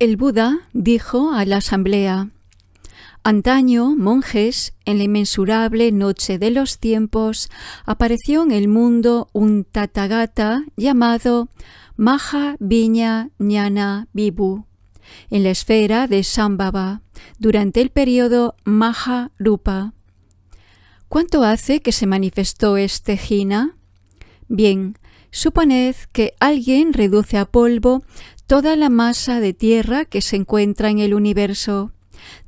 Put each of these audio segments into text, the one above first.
El Buda dijo a la asamblea, Antaño, monjes, en la inmensurable noche de los tiempos, apareció en el mundo un tatagata llamado Maha Viña Ñana bibu en la esfera de Sambhava, durante el periodo Maha Rupa. ¿Cuánto hace que se manifestó este jina? Bien, suponed que alguien reduce a polvo toda la masa de tierra que se encuentra en el universo.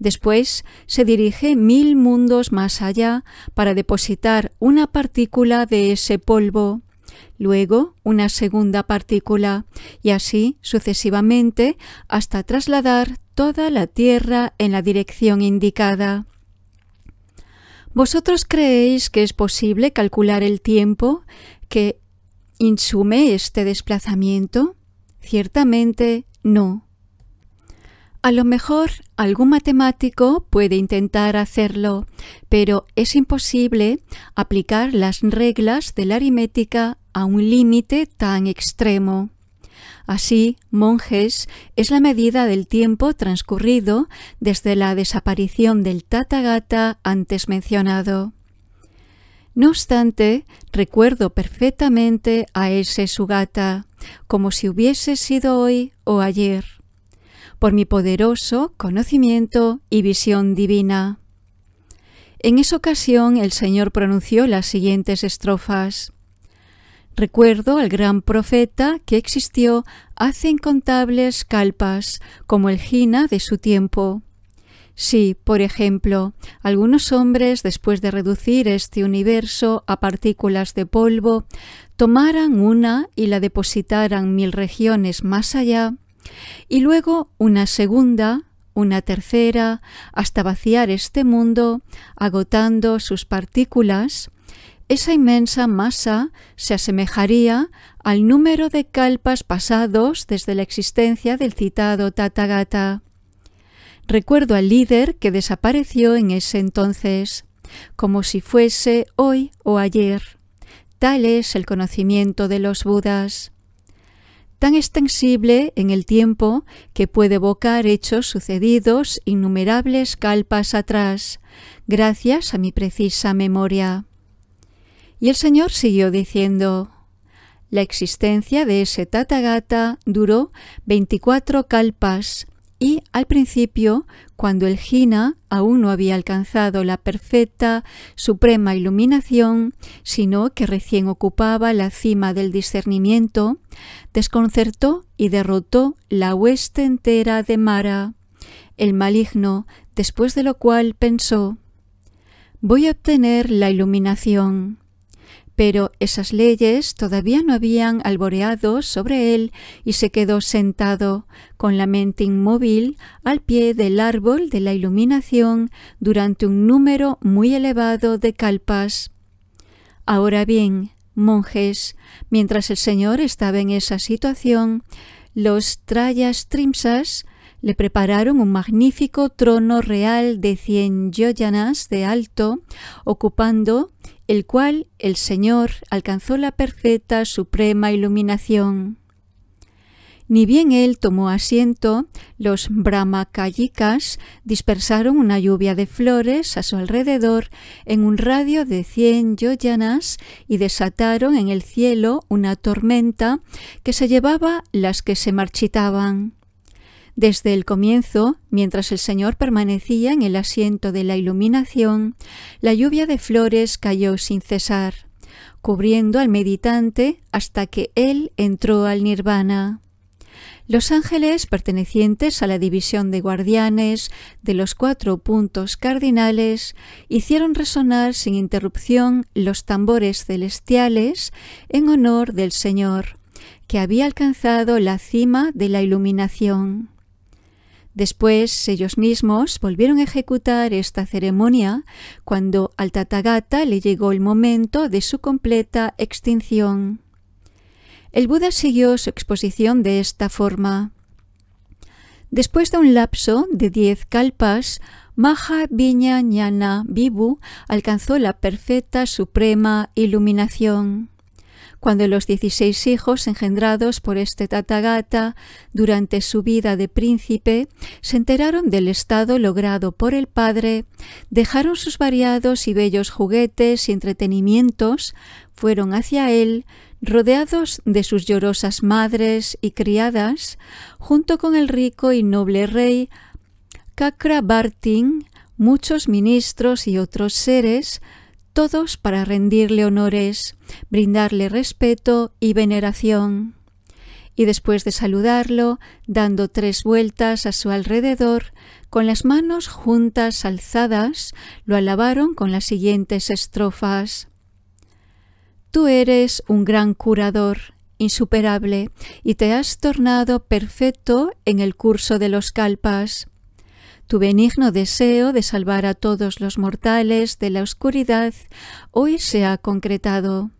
Después se dirige mil mundos más allá para depositar una partícula de ese polvo, luego una segunda partícula, y así sucesivamente hasta trasladar toda la Tierra en la dirección indicada. ¿Vosotros creéis que es posible calcular el tiempo que insume este desplazamiento? Ciertamente no. A lo mejor algún matemático puede intentar hacerlo, pero es imposible aplicar las reglas de la aritmética a un límite tan extremo. Así, monjes es la medida del tiempo transcurrido desde la desaparición del gata antes mencionado. No obstante, recuerdo perfectamente a ese Sugata como si hubiese sido hoy o ayer, por mi poderoso conocimiento y visión divina. En esa ocasión el Señor pronunció las siguientes estrofas. Recuerdo al gran profeta que existió hace incontables calpas, como el Gina de su tiempo si, por ejemplo, algunos hombres, después de reducir este universo a partículas de polvo, tomaran una y la depositaran mil regiones más allá, y luego una segunda, una tercera, hasta vaciar este mundo, agotando sus partículas, esa inmensa masa se asemejaría al número de calpas pasados desde la existencia del citado Tathagata. Recuerdo al líder que desapareció en ese entonces, como si fuese hoy o ayer. Tal es el conocimiento de los Budas. Tan extensible en el tiempo que puede evocar hechos sucedidos innumerables calpas atrás, gracias a mi precisa memoria. Y el Señor siguió diciendo, la existencia de ese Tathagata duró 24 calpas, y al principio, cuando el Jina aún no había alcanzado la perfecta, suprema iluminación, sino que recién ocupaba la cima del discernimiento, desconcertó y derrotó la hueste entera de Mara, el maligno, después de lo cual pensó, voy a obtener la iluminación pero esas leyes todavía no habían alboreado sobre él y se quedó sentado, con la mente inmóvil, al pie del árbol de la iluminación durante un número muy elevado de calpas. Ahora bien, monjes, mientras el Señor estaba en esa situación, los trayas trimsas le prepararon un magnífico trono real de cien yoyanas de alto, ocupando el cual el Señor alcanzó la perfecta suprema iluminación. Ni bien él tomó asiento, los brahma-kayikas dispersaron una lluvia de flores a su alrededor en un radio de cien yoyanas y desataron en el cielo una tormenta que se llevaba las que se marchitaban. Desde el comienzo, mientras el Señor permanecía en el asiento de la iluminación, la lluvia de flores cayó sin cesar, cubriendo al meditante hasta que él entró al nirvana. Los ángeles pertenecientes a la división de guardianes de los cuatro puntos cardinales hicieron resonar sin interrupción los tambores celestiales en honor del Señor, que había alcanzado la cima de la iluminación. Después ellos mismos volvieron a ejecutar esta ceremonia cuando al Tathagata le llegó el momento de su completa extinción. El Buda siguió su exposición de esta forma. Después de un lapso de diez kalpas, Maha Viña Vibhu alcanzó la perfecta suprema iluminación cuando los 16 hijos engendrados por este tatagata durante su vida de príncipe se enteraron del estado logrado por el padre, dejaron sus variados y bellos juguetes y entretenimientos, fueron hacia él, rodeados de sus llorosas madres y criadas, junto con el rico y noble rey Barting, muchos ministros y otros seres, todos para rendirle honores, brindarle respeto y veneración. Y después de saludarlo, dando tres vueltas a su alrededor, con las manos juntas alzadas, lo alabaron con las siguientes estrofas. Tú eres un gran curador, insuperable, y te has tornado perfecto en el curso de los calpas. Tu benigno deseo de salvar a todos los mortales de la oscuridad hoy se ha concretado.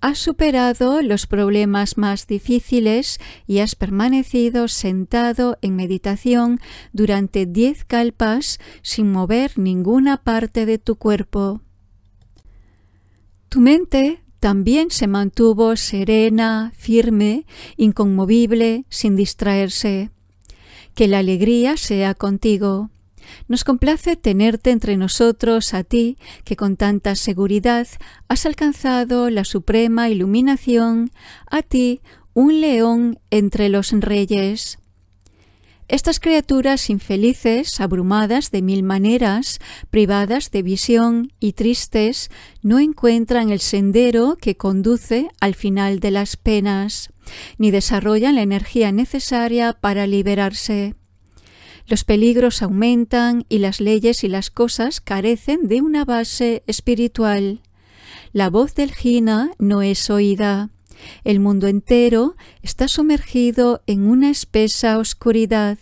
Has superado los problemas más difíciles y has permanecido sentado en meditación durante diez calpas sin mover ninguna parte de tu cuerpo. Tu mente también se mantuvo serena, firme, inconmovible, sin distraerse. Que la alegría sea contigo. Nos complace tenerte entre nosotros a ti, que con tanta seguridad has alcanzado la suprema iluminación, a ti, un león entre los reyes. Estas criaturas infelices, abrumadas de mil maneras, privadas de visión y tristes, no encuentran el sendero que conduce al final de las penas ni desarrollan la energía necesaria para liberarse. Los peligros aumentan y las leyes y las cosas carecen de una base espiritual. La voz del Jina no es oída. El mundo entero está sumergido en una espesa oscuridad.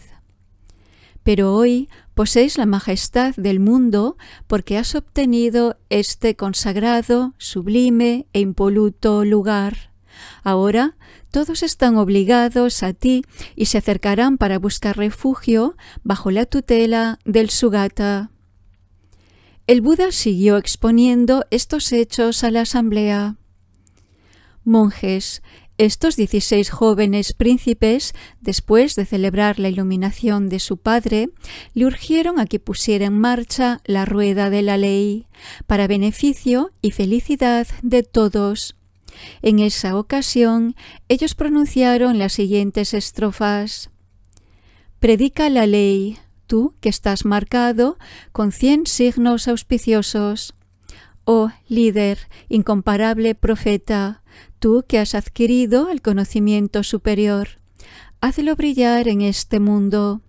Pero hoy poseéis la majestad del mundo porque has obtenido este consagrado, sublime e impoluto lugar. Ahora todos están obligados a ti y se acercarán para buscar refugio bajo la tutela del Sugata. El Buda siguió exponiendo estos hechos a la asamblea. Monjes, estos 16 jóvenes príncipes, después de celebrar la iluminación de su padre, le urgieron a que pusiera en marcha la rueda de la ley, para beneficio y felicidad de todos. En esa ocasión, ellos pronunciaron las siguientes estrofas. Predica la ley, tú que estás marcado con cien signos auspiciosos. Oh líder, incomparable profeta, tú que has adquirido el conocimiento superior, hazlo brillar en este mundo.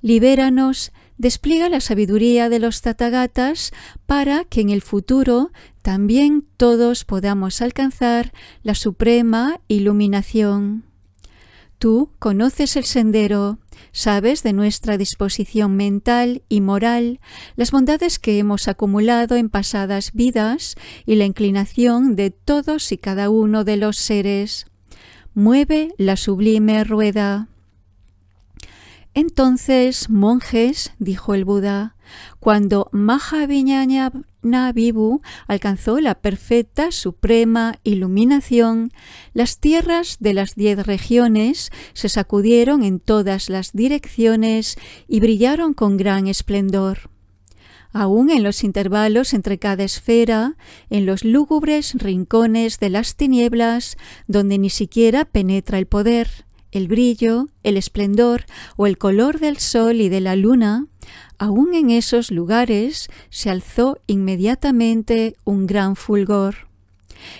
Libéranos, despliega la sabiduría de los tatagatas para que en el futuro también todos podamos alcanzar la suprema iluminación. Tú conoces el sendero, sabes de nuestra disposición mental y moral, las bondades que hemos acumulado en pasadas vidas y la inclinación de todos y cada uno de los seres. Mueve la sublime rueda. Entonces, monjes, dijo el Buda, cuando Mahavijnanabhibu alcanzó la perfecta suprema iluminación, las tierras de las diez regiones se sacudieron en todas las direcciones y brillaron con gran esplendor. Aún en los intervalos entre cada esfera, en los lúgubres rincones de las tinieblas, donde ni siquiera penetra el poder, el brillo, el esplendor o el color del sol y de la luna, aún en esos lugares se alzó inmediatamente un gran fulgor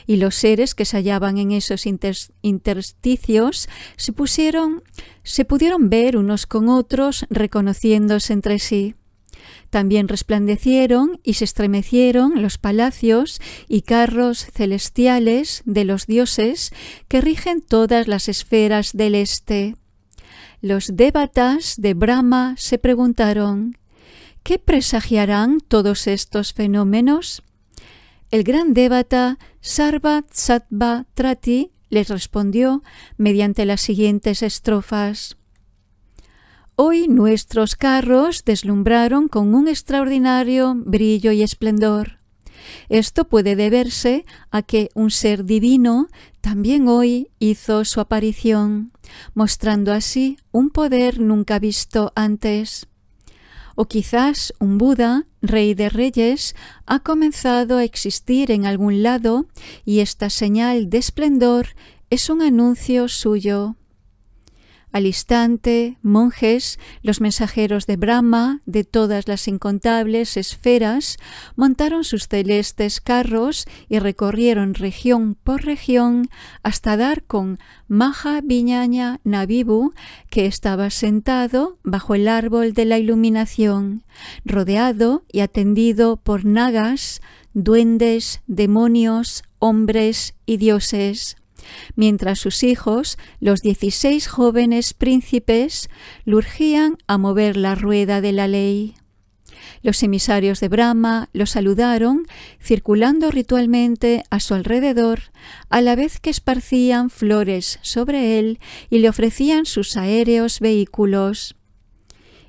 y los seres que se hallaban en esos intersticios se pusieron se pudieron ver unos con otros reconociéndose entre sí. También resplandecieron y se estremecieron los palacios y carros celestiales de los dioses que rigen todas las esferas del este. Los débatas de Brahma se preguntaron ¿Qué presagiarán todos estos fenómenos? El gran devata Sarva Satva Trati les respondió mediante las siguientes estrofas. Hoy nuestros carros deslumbraron con un extraordinario brillo y esplendor. Esto puede deberse a que un ser divino también hoy hizo su aparición, mostrando así un poder nunca visto antes o quizás un Buda, rey de reyes, ha comenzado a existir en algún lado y esta señal de esplendor es un anuncio suyo. Al instante, monjes, los mensajeros de Brahma, de todas las incontables esferas, montaron sus celestes carros y recorrieron región por región hasta dar con Maha Viñaña Navibu, que estaba sentado bajo el árbol de la iluminación, rodeado y atendido por nagas, duendes, demonios, hombres y dioses mientras sus hijos, los dieciséis jóvenes príncipes, lurgían a mover la rueda de la ley. Los emisarios de Brahma lo saludaron, circulando ritualmente a su alrededor, a la vez que esparcían flores sobre él y le ofrecían sus aéreos vehículos.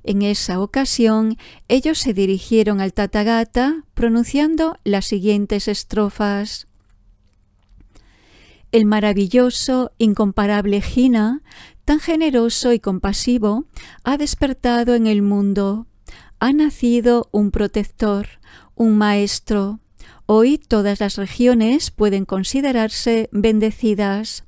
En esa ocasión, ellos se dirigieron al Tathagata pronunciando las siguientes estrofas el maravilloso, incomparable Gina, tan generoso y compasivo, ha despertado en el mundo. Ha nacido un protector, un maestro. Hoy todas las regiones pueden considerarse bendecidas.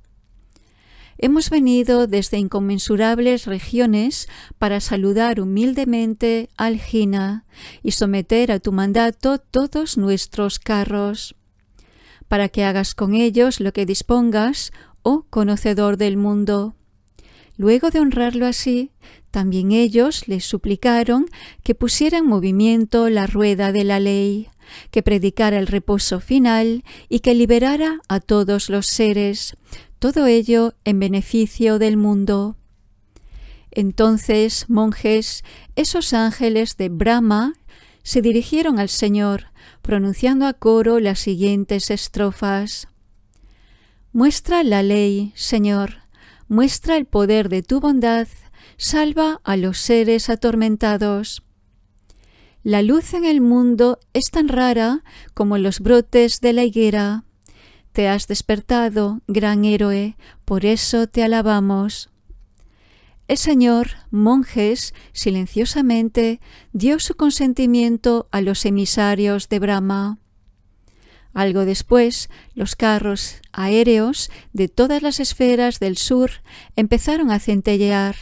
Hemos venido desde inconmensurables regiones para saludar humildemente al Gina y someter a tu mandato todos nuestros carros para que hagas con ellos lo que dispongas, oh conocedor del mundo. Luego de honrarlo así, también ellos les suplicaron que pusiera en movimiento la rueda de la ley, que predicara el reposo final y que liberara a todos los seres, todo ello en beneficio del mundo. Entonces, monjes, esos ángeles de Brahma se dirigieron al Señor, pronunciando a coro las siguientes estrofas. Muestra la ley, Señor, muestra el poder de tu bondad, salva a los seres atormentados. La luz en el mundo es tan rara como los brotes de la higuera. Te has despertado, gran héroe, por eso te alabamos. El señor, monjes, silenciosamente dio su consentimiento a los emisarios de Brahma. Algo después, los carros aéreos de todas las esferas del sur empezaron a centellear,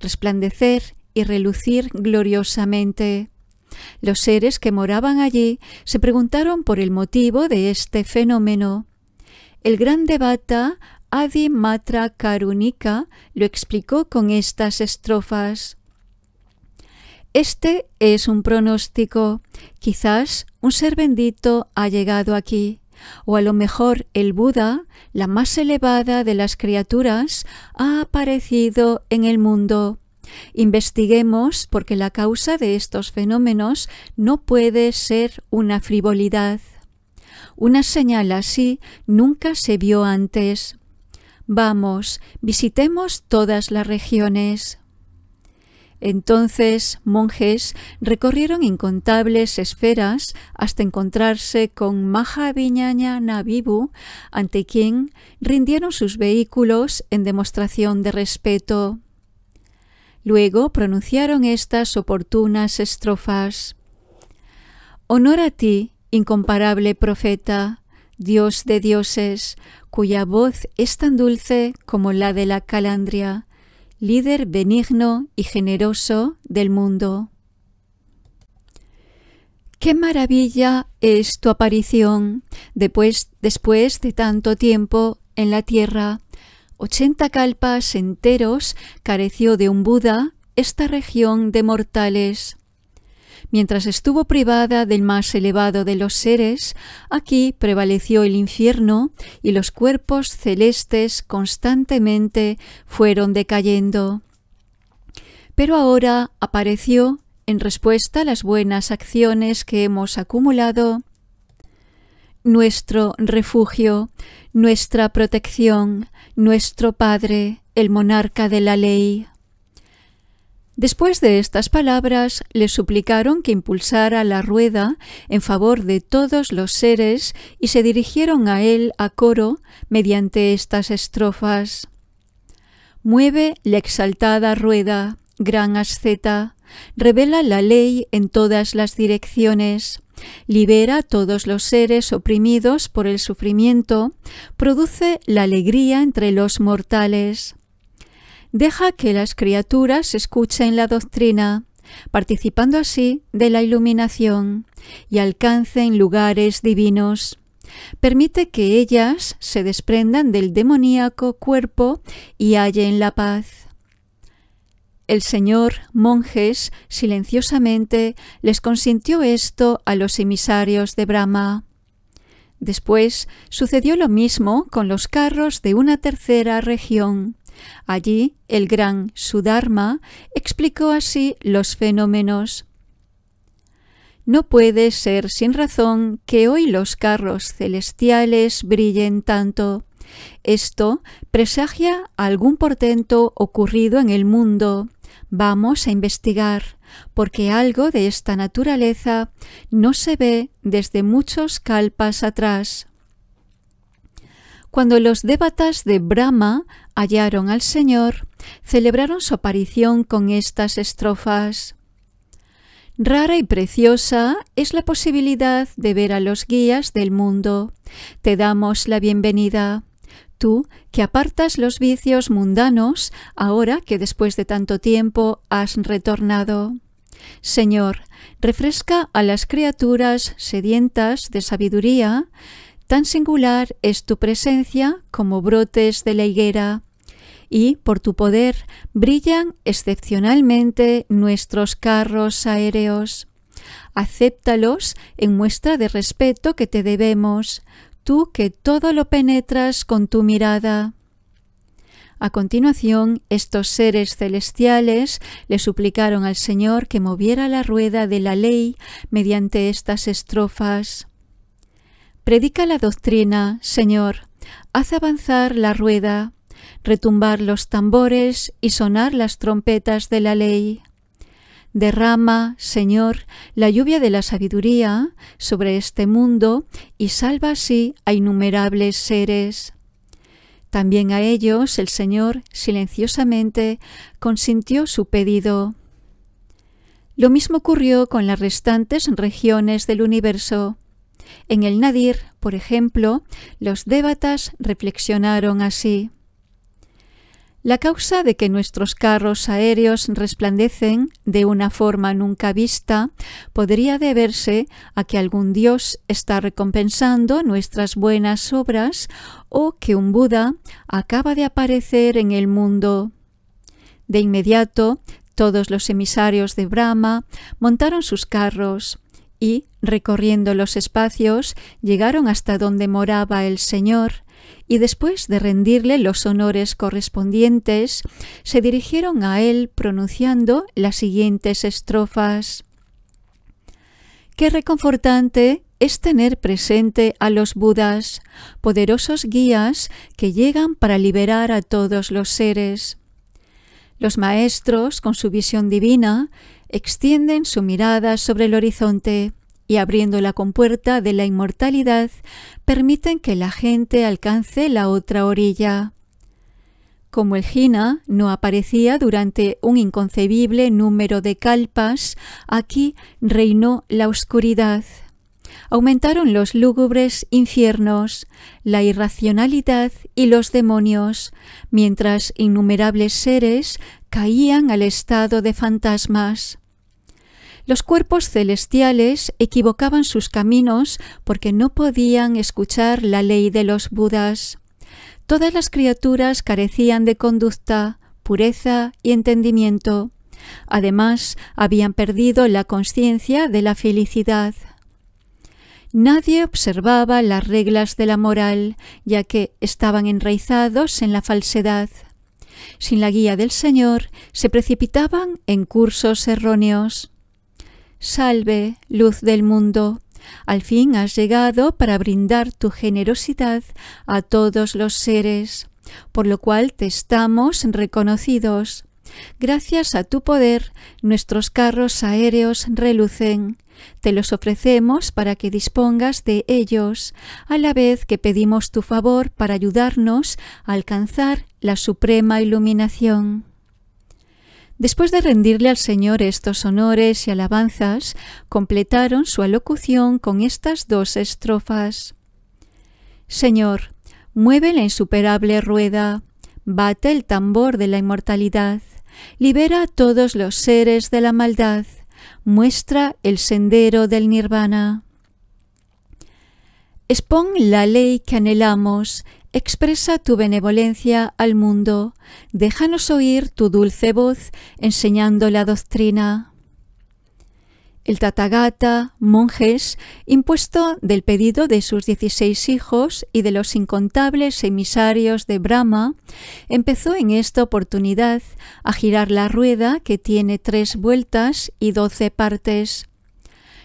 resplandecer y relucir gloriosamente. Los seres que moraban allí se preguntaron por el motivo de este fenómeno. El gran devata Adi Matra Karunika lo explicó con estas estrofas. Este es un pronóstico. Quizás un ser bendito ha llegado aquí, o a lo mejor el Buda, la más elevada de las criaturas, ha aparecido en el mundo. Investiguemos porque la causa de estos fenómenos no puede ser una frivolidad. Una señal así nunca se vio antes. Vamos, visitemos todas las regiones. Entonces monjes recorrieron incontables esferas hasta encontrarse con Mahaviñana Navibu, ante quien rindieron sus vehículos en demostración de respeto. Luego pronunciaron estas oportunas estrofas. Honor a ti, incomparable profeta, Dios de dioses, cuya voz es tan dulce como la de la calandria, líder benigno y generoso del mundo. Qué maravilla es tu aparición después, después de tanto tiempo en la tierra. Ochenta calpas enteros careció de un Buda esta región de mortales. Mientras estuvo privada del más elevado de los seres, aquí prevaleció el infierno y los cuerpos celestes constantemente fueron decayendo. Pero ahora apareció, en respuesta a las buenas acciones que hemos acumulado, nuestro refugio, nuestra protección, nuestro Padre, el monarca de la ley. Después de estas palabras, le suplicaron que impulsara la rueda en favor de todos los seres y se dirigieron a él a coro mediante estas estrofas. Mueve la exaltada rueda, gran asceta, revela la ley en todas las direcciones, libera a todos los seres oprimidos por el sufrimiento, produce la alegría entre los mortales Deja que las criaturas escuchen la doctrina, participando así de la iluminación, y alcancen lugares divinos. Permite que ellas se desprendan del demoníaco cuerpo y hallen la paz. El señor monjes silenciosamente les consintió esto a los emisarios de Brahma. Después sucedió lo mismo con los carros de una tercera región, Allí, el gran Sudharma explicó así los fenómenos. No puede ser sin razón que hoy los carros celestiales brillen tanto. Esto presagia algún portento ocurrido en el mundo. Vamos a investigar, porque algo de esta naturaleza no se ve desde muchos calpas atrás. Cuando los débatas de Brahma hallaron al Señor, celebraron su aparición con estas estrofas. Rara y preciosa es la posibilidad de ver a los guías del mundo. Te damos la bienvenida. Tú, que apartas los vicios mundanos, ahora que después de tanto tiempo has retornado. Señor, refresca a las criaturas sedientas de sabiduría, Tan singular es tu presencia como brotes de la higuera, y por tu poder brillan excepcionalmente nuestros carros aéreos. Acéptalos en muestra de respeto que te debemos, tú que todo lo penetras con tu mirada. A continuación, estos seres celestiales le suplicaron al Señor que moviera la rueda de la ley mediante estas estrofas. Predica la doctrina, Señor, haz avanzar la rueda, retumbar los tambores y sonar las trompetas de la ley. Derrama, Señor, la lluvia de la sabiduría sobre este mundo y salva así a innumerables seres. También a ellos el Señor silenciosamente consintió su pedido. Lo mismo ocurrió con las restantes regiones del universo. En el Nadir, por ejemplo, los débatas reflexionaron así. La causa de que nuestros carros aéreos resplandecen de una forma nunca vista podría deberse a que algún dios está recompensando nuestras buenas obras o que un Buda acaba de aparecer en el mundo. De inmediato, todos los emisarios de Brahma montaron sus carros, y, recorriendo los espacios, llegaron hasta donde moraba el Señor, y después de rendirle los honores correspondientes, se dirigieron a él pronunciando las siguientes estrofas. Qué reconfortante es tener presente a los Budas, poderosos guías que llegan para liberar a todos los seres. Los maestros, con su visión divina, extienden su mirada sobre el horizonte y abriendo la compuerta de la inmortalidad permiten que la gente alcance la otra orilla. Como el Jina no aparecía durante un inconcebible número de calpas, aquí reinó la oscuridad. Aumentaron los lúgubres infiernos, la irracionalidad y los demonios, mientras innumerables seres caían al estado de fantasmas. Los cuerpos celestiales equivocaban sus caminos porque no podían escuchar la ley de los Budas. Todas las criaturas carecían de conducta, pureza y entendimiento. Además, habían perdido la conciencia de la felicidad. Nadie observaba las reglas de la moral, ya que estaban enraizados en la falsedad. Sin la guía del Señor, se precipitaban en cursos erróneos. Salve, luz del mundo, al fin has llegado para brindar tu generosidad a todos los seres, por lo cual te estamos reconocidos. Gracias a tu poder, nuestros carros aéreos relucen. Te los ofrecemos para que dispongas de ellos, a la vez que pedimos tu favor para ayudarnos a alcanzar la suprema iluminación. Después de rendirle al Señor estos honores y alabanzas, completaron su alocución con estas dos estrofas. Señor, mueve la insuperable rueda, bate el tambor de la inmortalidad, libera a todos los seres de la maldad, muestra el sendero del nirvana. Expón la ley que anhelamos, Expresa tu benevolencia al mundo, déjanos oír tu dulce voz enseñando la doctrina. El Tathagata, monjes, impuesto del pedido de sus dieciséis hijos y de los incontables emisarios de Brahma, empezó en esta oportunidad a girar la rueda que tiene tres vueltas y doce partes,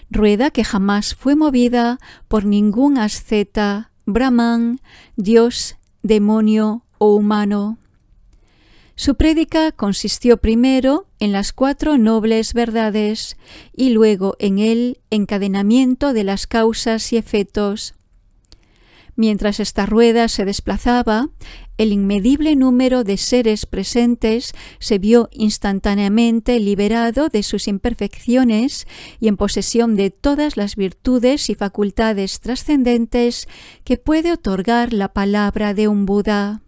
rueda que jamás fue movida por ningún asceta Brahman, Dios, demonio o humano. Su prédica consistió primero en las cuatro nobles verdades y luego en el encadenamiento de las causas y efectos. Mientras esta rueda se desplazaba, el inmedible número de seres presentes se vio instantáneamente liberado de sus imperfecciones y en posesión de todas las virtudes y facultades trascendentes que puede otorgar la palabra de un Buda.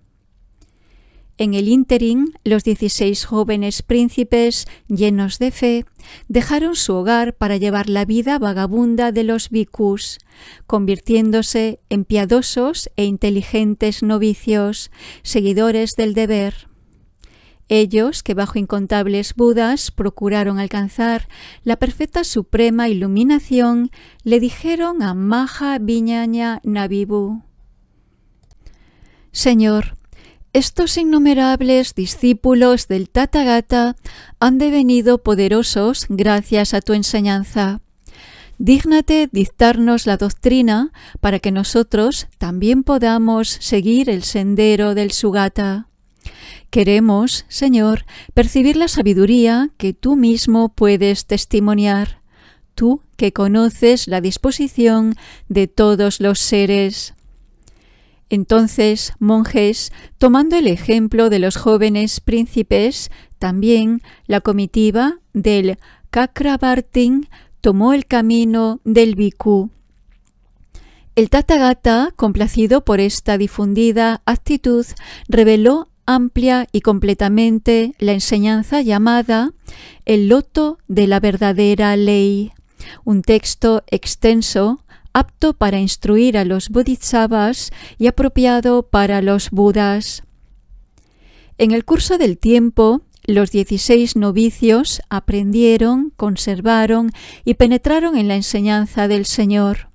En el ínterin, los 16 jóvenes príncipes, llenos de fe, dejaron su hogar para llevar la vida vagabunda de los vicus, convirtiéndose en piadosos e inteligentes novicios, seguidores del deber. Ellos, que bajo incontables Budas procuraron alcanzar la perfecta suprema iluminación, le dijeron a Maha Viñaña Navibu, Señor, estos innumerables discípulos del Tathagata han devenido poderosos gracias a tu enseñanza. Dígnate dictarnos la doctrina para que nosotros también podamos seguir el sendero del Sugata. Queremos, Señor, percibir la sabiduría que tú mismo puedes testimoniar, tú que conoces la disposición de todos los seres. Entonces, monjes, tomando el ejemplo de los jóvenes príncipes, también la comitiva del Kakrabartin tomó el camino del Bhikkhu. El Tathagata, complacido por esta difundida actitud, reveló amplia y completamente la enseñanza llamada El loto de la verdadera ley, un texto extenso apto para instruir a los bodhisattvas y apropiado para los budas. En el curso del tiempo, los dieciséis novicios aprendieron, conservaron y penetraron en la enseñanza del Señor.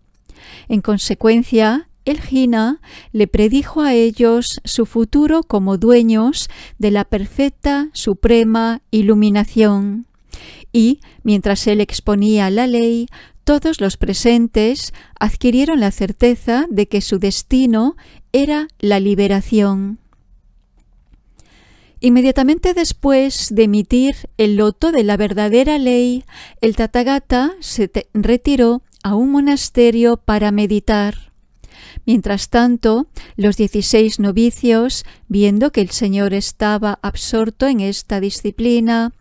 En consecuencia, el Gina le predijo a ellos su futuro como dueños de la perfecta, suprema iluminación. Y, mientras él exponía la ley, todos los presentes adquirieron la certeza de que su destino era la liberación. Inmediatamente después de emitir el loto de la verdadera ley, el Tathagata se retiró a un monasterio para meditar. Mientras tanto, los dieciséis novicios, viendo que el Señor estaba absorto en esta disciplina,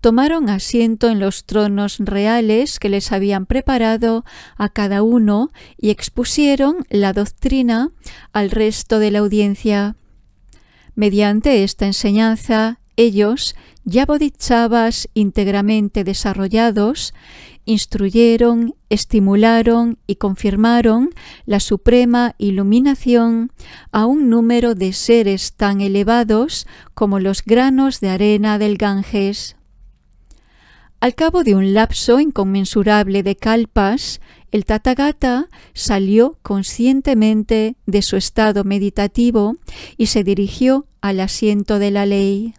tomaron asiento en los tronos reales que les habían preparado a cada uno y expusieron la doctrina al resto de la audiencia. Mediante esta enseñanza, ellos ya bodhisattvas íntegramente desarrollados instruyeron, estimularon y confirmaron la suprema iluminación a un número de seres tan elevados como los granos de arena del Ganges. Al cabo de un lapso inconmensurable de calpas, el Tathagata salió conscientemente de su estado meditativo y se dirigió al asiento de la ley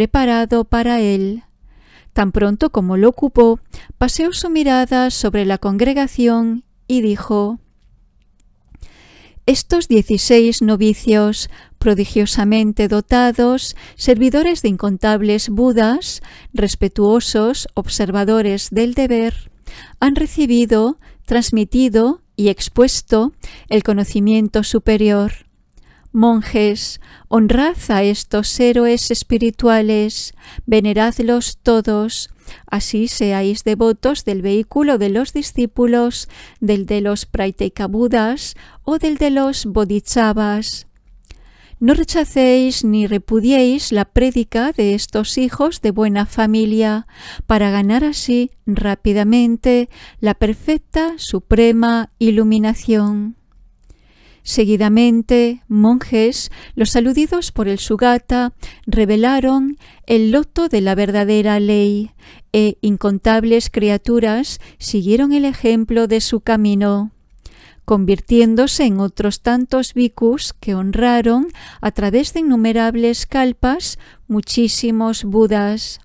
preparado para él. Tan pronto como lo ocupó, paseó su mirada sobre la congregación y dijo Estos dieciséis novicios, prodigiosamente dotados, servidores de incontables Budas, respetuosos, observadores del deber, han recibido, transmitido y expuesto el conocimiento superior Monjes, honrad a estos héroes espirituales, veneradlos todos, así seáis devotos del vehículo de los discípulos, del de los praitekabudas o del de los bodhisattvas. No rechacéis ni repudiéis la prédica de estos hijos de buena familia, para ganar así rápidamente la perfecta suprema iluminación. Seguidamente, monjes, los aludidos por el Sugata, revelaron el loto de la verdadera ley, e incontables criaturas siguieron el ejemplo de su camino convirtiéndose en otros tantos bhikkhus que honraron, a través de innumerables calpas, muchísimos budas.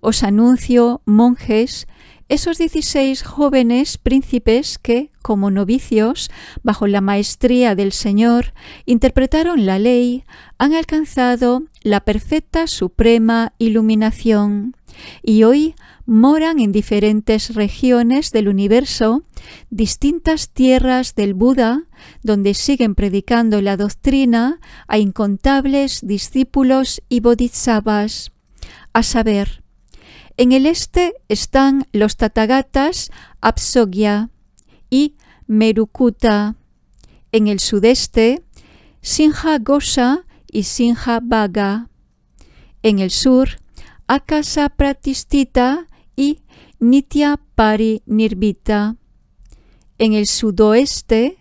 Os anuncio, monjes, esos 16 jóvenes príncipes que, como novicios, bajo la maestría del Señor, interpretaron la ley, han alcanzado la perfecta suprema iluminación y hoy moran en diferentes regiones del universo, distintas tierras del Buda, donde siguen predicando la doctrina a incontables discípulos y bodhisattvas, a saber, en el este están los Tatagatas, Apsogya y Merukuta. En el sudeste, Sinha Gosa y Sinha Bhaga. En el sur, Akasa Pratistita y Nitya Nirvita. En el sudoeste,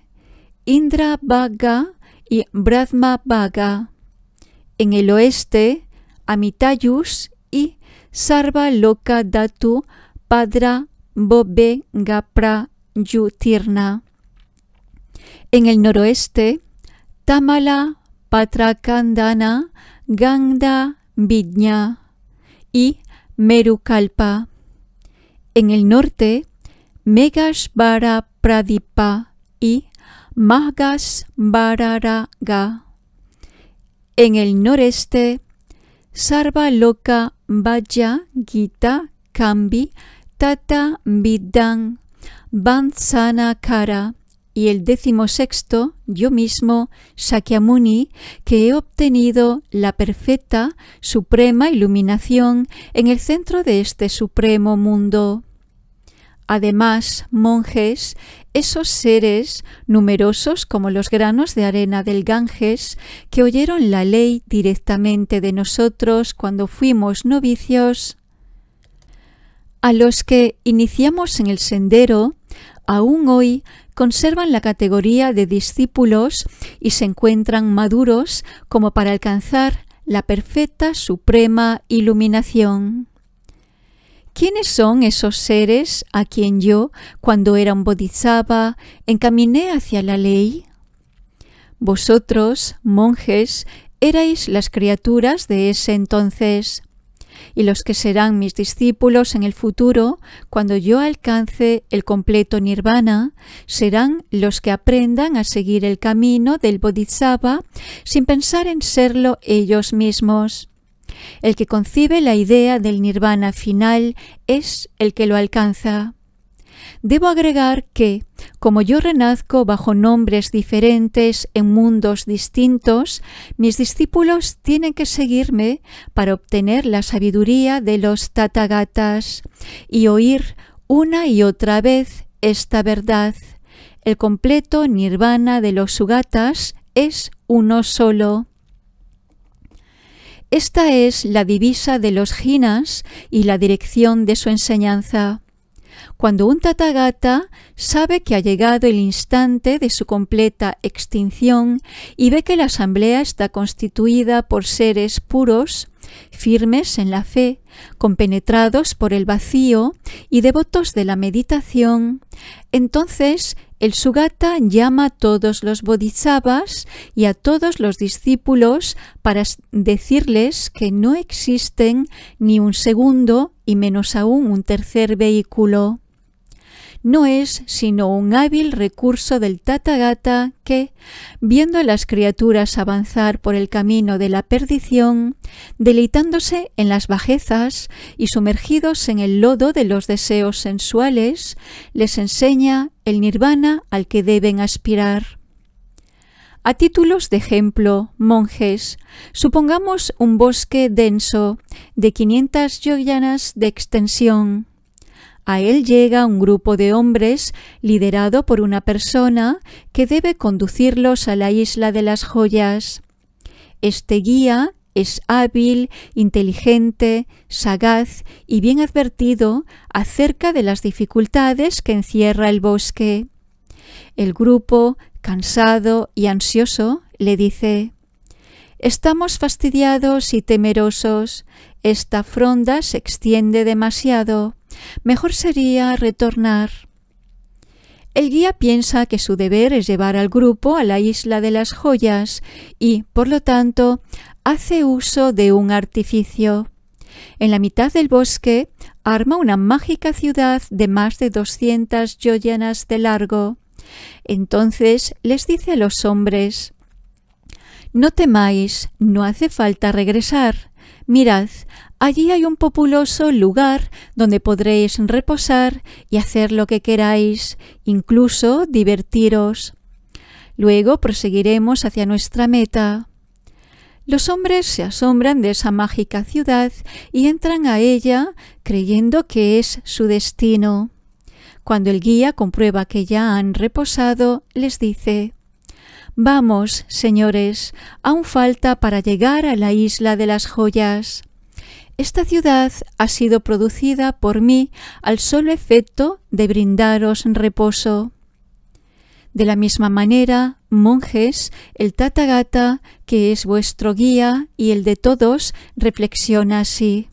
Indra Bhaga y Brahma Bhaga. En el oeste, Amitayus y Sarva Loka Datu Padra Bobe Gapra En el noroeste, Tamala Patrakandana Ganda vidya y Merukalpa. En el norte, Megashvara Pradipa y Ga. En el noreste, Sarva loca Vaya Gita Kambi Tata Vidang Kara y el decimosexto, yo mismo, Sakyamuni, que he obtenido la perfecta, suprema iluminación en el centro de este supremo mundo. Además, monjes, esos seres numerosos como los granos de arena del Ganges, que oyeron la ley directamente de nosotros cuando fuimos novicios, a los que iniciamos en el sendero, aún hoy conservan la categoría de discípulos y se encuentran maduros como para alcanzar la perfecta suprema iluminación. ¿Quiénes son esos seres a quien yo, cuando era un bodhisattva, encaminé hacia la ley? Vosotros, monjes, erais las criaturas de ese entonces, y los que serán mis discípulos en el futuro, cuando yo alcance el completo nirvana, serán los que aprendan a seguir el camino del bodhisattva sin pensar en serlo ellos mismos. El que concibe la idea del nirvana final es el que lo alcanza. Debo agregar que, como yo renazco bajo nombres diferentes en mundos distintos, mis discípulos tienen que seguirme para obtener la sabiduría de los tatagatas y oír una y otra vez esta verdad. El completo nirvana de los sugatas es uno solo. Esta es la divisa de los jinas y la dirección de su enseñanza. Cuando un tatagata sabe que ha llegado el instante de su completa extinción y ve que la asamblea está constituida por seres puros, firmes en la fe, compenetrados por el vacío y devotos de la meditación, entonces el Sugata llama a todos los bodhisattvas y a todos los discípulos para decirles que no existen ni un segundo y menos aún un tercer vehículo no es sino un hábil recurso del Tathagata que, viendo a las criaturas avanzar por el camino de la perdición, deleitándose en las bajezas y sumergidos en el lodo de los deseos sensuales, les enseña el nirvana al que deben aspirar. A títulos de ejemplo, monjes, supongamos un bosque denso de 500 yoyanas de extensión. A él llega un grupo de hombres liderado por una persona que debe conducirlos a la isla de las joyas. Este guía es hábil, inteligente, sagaz y bien advertido acerca de las dificultades que encierra el bosque. El grupo, cansado y ansioso, le dice Estamos fastidiados y temerosos. Esta fronda se extiende demasiado. Mejor sería retornar. El guía piensa que su deber es llevar al grupo a la isla de las joyas y, por lo tanto, hace uso de un artificio. En la mitad del bosque arma una mágica ciudad de más de doscientas yoyanas de largo. Entonces les dice a los hombres, No temáis, no hace falta regresar. Mirad, Allí hay un populoso lugar donde podréis reposar y hacer lo que queráis, incluso divertiros. Luego proseguiremos hacia nuestra meta. Los hombres se asombran de esa mágica ciudad y entran a ella creyendo que es su destino. Cuando el guía comprueba que ya han reposado, les dice Vamos, señores, aún falta para llegar a la isla de las joyas. Esta ciudad ha sido producida por mí al solo efecto de brindaros reposo. De la misma manera, monjes, el Tathagata, que es vuestro guía y el de todos, reflexiona así.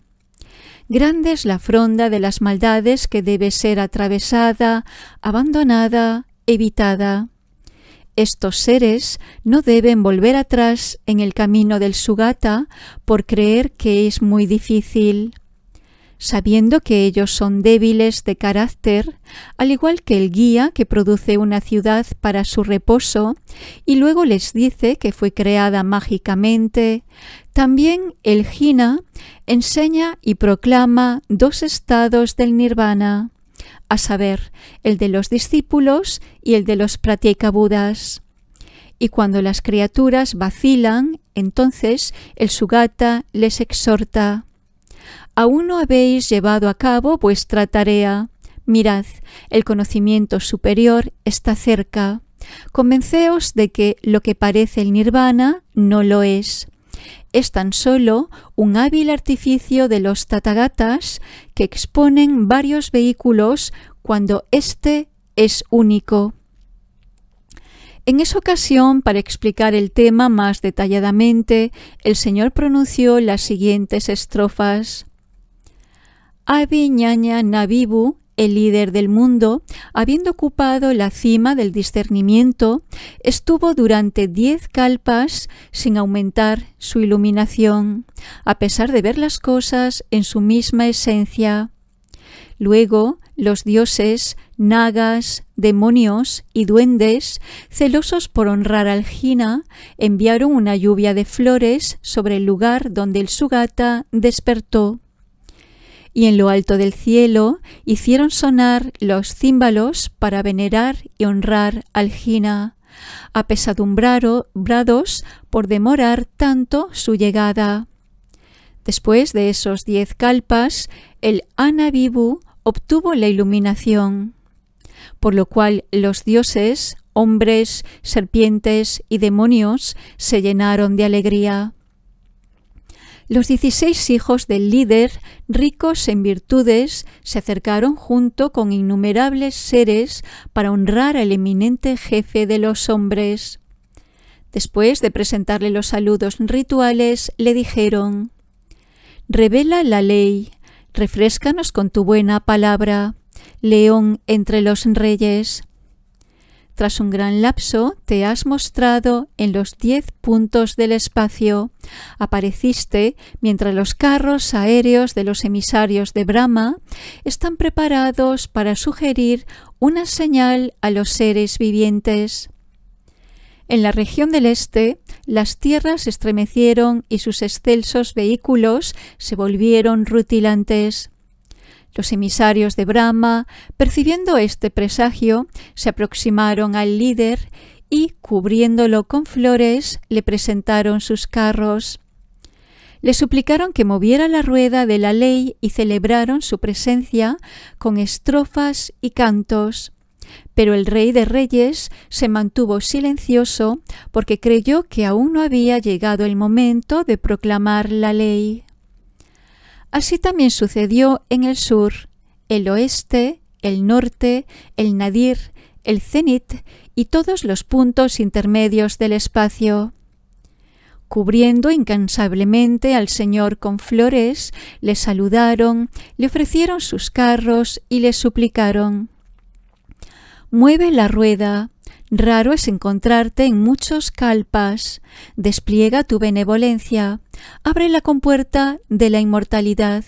Grande es la fronda de las maldades que debe ser atravesada, abandonada, evitada. Estos seres no deben volver atrás en el camino del Sugata por creer que es muy difícil. Sabiendo que ellos son débiles de carácter, al igual que el guía que produce una ciudad para su reposo y luego les dice que fue creada mágicamente, también el Jina enseña y proclama dos estados del nirvana a saber, el de los discípulos y el de los pratyekabudas. Y cuando las criaturas vacilan, entonces el Sugata les exhorta. Aún no habéis llevado a cabo vuestra tarea. Mirad, el conocimiento superior está cerca. Convenceos de que lo que parece el nirvana no lo es es tan solo un hábil artificio de los tatagatas que exponen varios vehículos cuando éste es único. En esa ocasión, para explicar el tema más detalladamente, el Señor pronunció las siguientes estrofas. Abi ñaña nabibu el líder del mundo, habiendo ocupado la cima del discernimiento, estuvo durante diez calpas sin aumentar su iluminación, a pesar de ver las cosas en su misma esencia. Luego, los dioses, nagas, demonios y duendes, celosos por honrar al Jina, enviaron una lluvia de flores sobre el lugar donde el Sugata despertó y en lo alto del cielo hicieron sonar los címbalos para venerar y honrar al Jina, apesadumbrados por demorar tanto su llegada. Después de esos diez calpas, el Anabibu obtuvo la iluminación, por lo cual los dioses, hombres, serpientes y demonios se llenaron de alegría. Los dieciséis hijos del líder, ricos en virtudes, se acercaron junto con innumerables seres para honrar al eminente jefe de los hombres. Después de presentarle los saludos rituales, le dijeron, Revela la ley, refrescanos con tu buena palabra, león entre los reyes. Tras un gran lapso te has mostrado en los diez puntos del espacio. Apareciste mientras los carros aéreos de los emisarios de Brahma están preparados para sugerir una señal a los seres vivientes. En la región del este, las tierras estremecieron y sus excelsos vehículos se volvieron rutilantes. Los emisarios de Brahma, percibiendo este presagio, se aproximaron al líder y, cubriéndolo con flores, le presentaron sus carros. Le suplicaron que moviera la rueda de la ley y celebraron su presencia con estrofas y cantos. Pero el rey de reyes se mantuvo silencioso porque creyó que aún no había llegado el momento de proclamar la ley. Así también sucedió en el sur, el oeste, el norte, el nadir, el cenit y todos los puntos intermedios del espacio. Cubriendo incansablemente al Señor con flores, le saludaron, le ofrecieron sus carros y le suplicaron. Mueve la rueda, raro es encontrarte en muchos calpas, despliega tu benevolencia, abre la compuerta de la inmortalidad.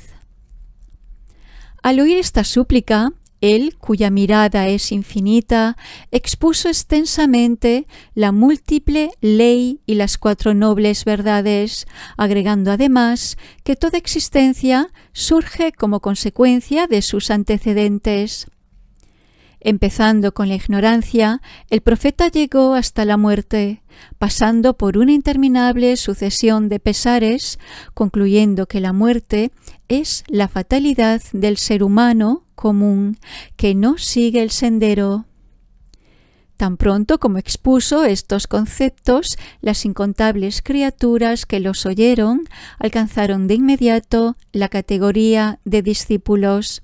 Al oír esta súplica, él, cuya mirada es infinita, expuso extensamente la múltiple ley y las cuatro nobles verdades, agregando además que toda existencia surge como consecuencia de sus antecedentes. Empezando con la ignorancia, el profeta llegó hasta la muerte, pasando por una interminable sucesión de pesares, concluyendo que la muerte es la fatalidad del ser humano común que no sigue el sendero. Tan pronto como expuso estos conceptos, las incontables criaturas que los oyeron alcanzaron de inmediato la categoría de discípulos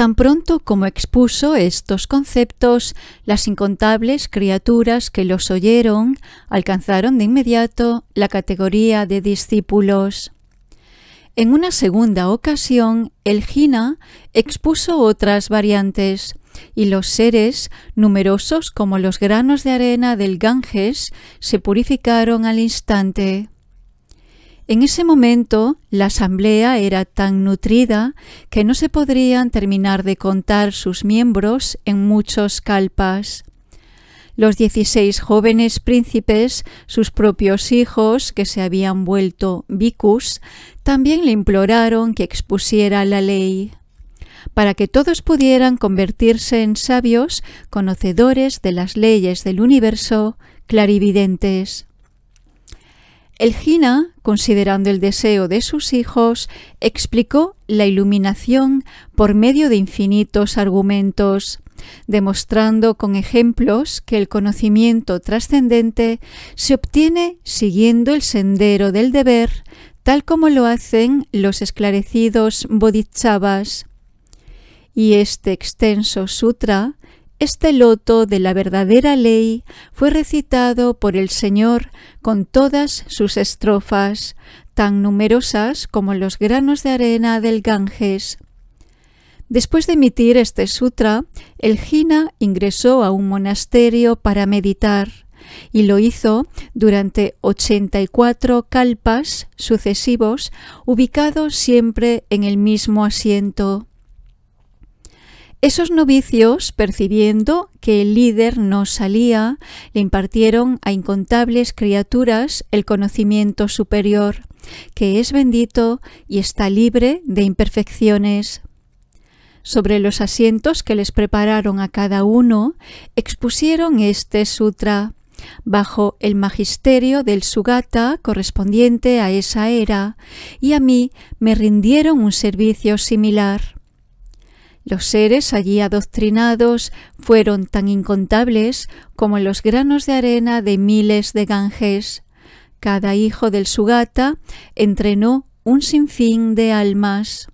Tan pronto como expuso estos conceptos, las incontables criaturas que los oyeron alcanzaron de inmediato la categoría de discípulos. En una segunda ocasión, el Gina expuso otras variantes, y los seres, numerosos como los granos de arena del Ganges, se purificaron al instante. En ese momento la asamblea era tan nutrida que no se podrían terminar de contar sus miembros en muchos calpas. Los dieciséis jóvenes príncipes, sus propios hijos, que se habían vuelto vicus, también le imploraron que expusiera la ley, para que todos pudieran convertirse en sabios, conocedores de las leyes del universo, clarividentes. El Gina, considerando el deseo de sus hijos, explicó la iluminación por medio de infinitos argumentos, demostrando con ejemplos que el conocimiento trascendente se obtiene siguiendo el sendero del deber, tal como lo hacen los esclarecidos bodhisattvas. Y este extenso sutra este loto de la verdadera ley fue recitado por el Señor con todas sus estrofas, tan numerosas como los granos de arena del Ganges. Después de emitir este sutra, el Jina ingresó a un monasterio para meditar y lo hizo durante 84 kalpas sucesivos ubicados siempre en el mismo asiento. Esos novicios, percibiendo que el líder no salía, le impartieron a incontables criaturas el conocimiento superior, que es bendito y está libre de imperfecciones. Sobre los asientos que les prepararon a cada uno, expusieron este sutra, bajo el magisterio del Sugata correspondiente a esa era, y a mí me rindieron un servicio similar. Los seres allí adoctrinados fueron tan incontables como los granos de arena de miles de Ganges. Cada hijo del Sugata entrenó un sinfín de almas.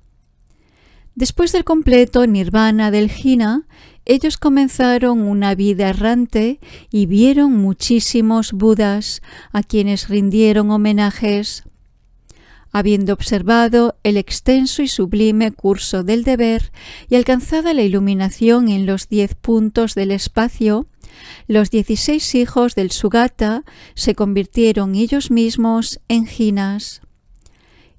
Después del completo nirvana del Jina, ellos comenzaron una vida errante y vieron muchísimos Budas, a quienes rindieron homenajes habiendo observado el extenso y sublime curso del deber y alcanzada la iluminación en los diez puntos del espacio, los dieciséis hijos del Sugata se convirtieron ellos mismos en Jinas.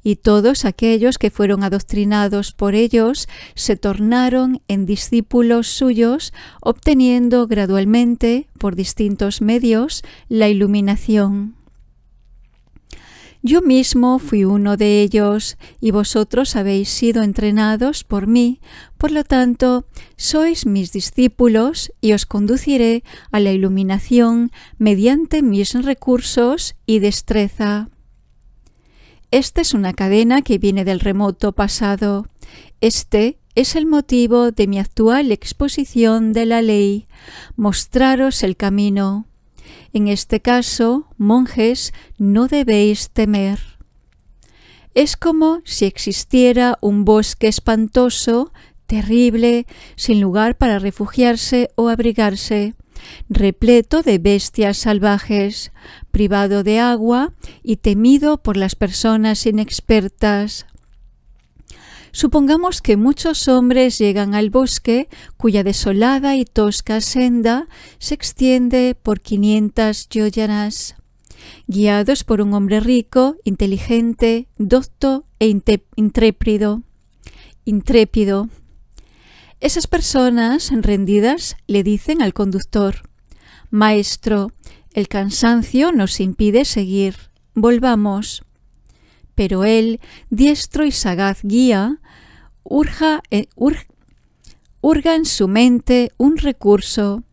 Y todos aquellos que fueron adoctrinados por ellos se tornaron en discípulos suyos, obteniendo gradualmente, por distintos medios, la iluminación. Yo mismo fui uno de ellos, y vosotros habéis sido entrenados por mí, por lo tanto, sois mis discípulos y os conduciré a la iluminación mediante mis recursos y destreza. Esta es una cadena que viene del remoto pasado. Este es el motivo de mi actual exposición de la ley, mostraros el camino. En este caso, monjes, no debéis temer. Es como si existiera un bosque espantoso, terrible, sin lugar para refugiarse o abrigarse, repleto de bestias salvajes, privado de agua y temido por las personas inexpertas. Supongamos que muchos hombres llegan al bosque cuya desolada y tosca senda se extiende por 500 yoyanas, guiados por un hombre rico, inteligente, docto e intrépido. Intrépido. Esas personas rendidas le dicen al conductor, Maestro, el cansancio nos impide seguir, volvamos. Pero él, diestro y sagaz guía, urja, eh, urga en su mente un recurso.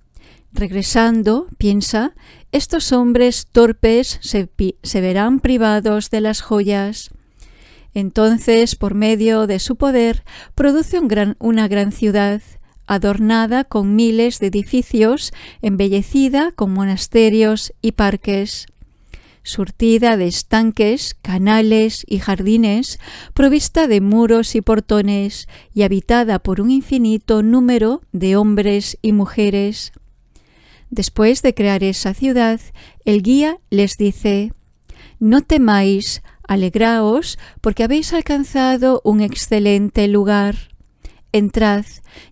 Regresando, piensa, estos hombres torpes se, se verán privados de las joyas. Entonces, por medio de su poder, produce un gran, una gran ciudad, adornada con miles de edificios, embellecida con monasterios y parques surtida de estanques, canales y jardines, provista de muros y portones y habitada por un infinito número de hombres y mujeres. Después de crear esa ciudad, el guía les dice No temáis, alegraos, porque habéis alcanzado un excelente lugar. Entrad,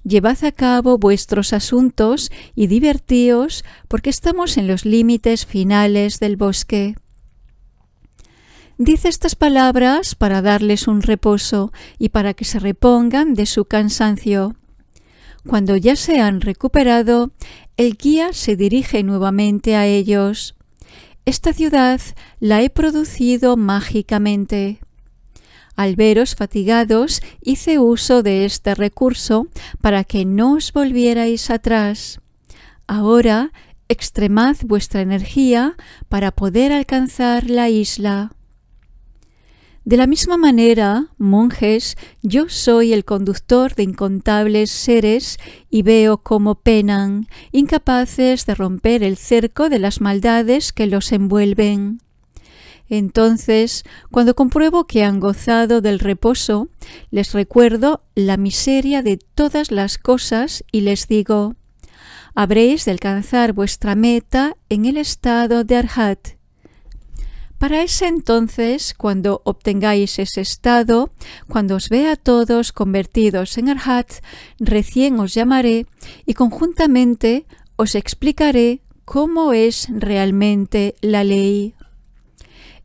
llevad a cabo vuestros asuntos y divertíos, porque estamos en los límites finales del bosque. Dice estas palabras para darles un reposo y para que se repongan de su cansancio. Cuando ya se han recuperado, el guía se dirige nuevamente a ellos. Esta ciudad la he producido mágicamente. Al veros fatigados, hice uso de este recurso para que no os volvierais atrás. Ahora extremad vuestra energía para poder alcanzar la isla. De la misma manera, monjes, yo soy el conductor de incontables seres y veo cómo penan, incapaces de romper el cerco de las maldades que los envuelven. Entonces, cuando compruebo que han gozado del reposo, les recuerdo la miseria de todas las cosas y les digo, habréis de alcanzar vuestra meta en el estado de Arhat. Para ese entonces, cuando obtengáis ese estado, cuando os vea a todos convertidos en Arhat, recién os llamaré y conjuntamente os explicaré cómo es realmente la ley.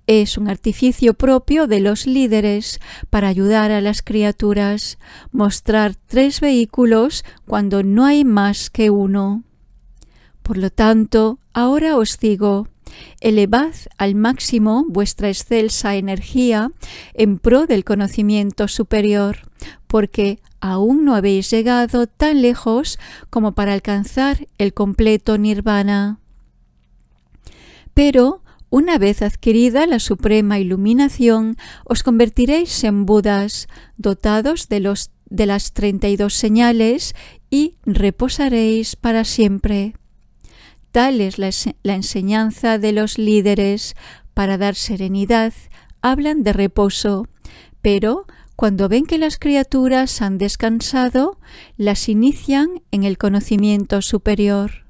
Es un artificio propio de los líderes para ayudar a las criaturas, mostrar tres vehículos cuando no hay más que uno. Por lo tanto, ahora os digo, Elevad al máximo vuestra excelsa energía en pro del conocimiento superior, porque aún no habéis llegado tan lejos como para alcanzar el completo nirvana. Pero, una vez adquirida la suprema iluminación, os convertiréis en Budas, dotados de, los, de las 32 señales, y reposaréis para siempre. Tal es la, la enseñanza de los líderes para dar serenidad, hablan de reposo, pero cuando ven que las criaturas han descansado, las inician en el conocimiento superior.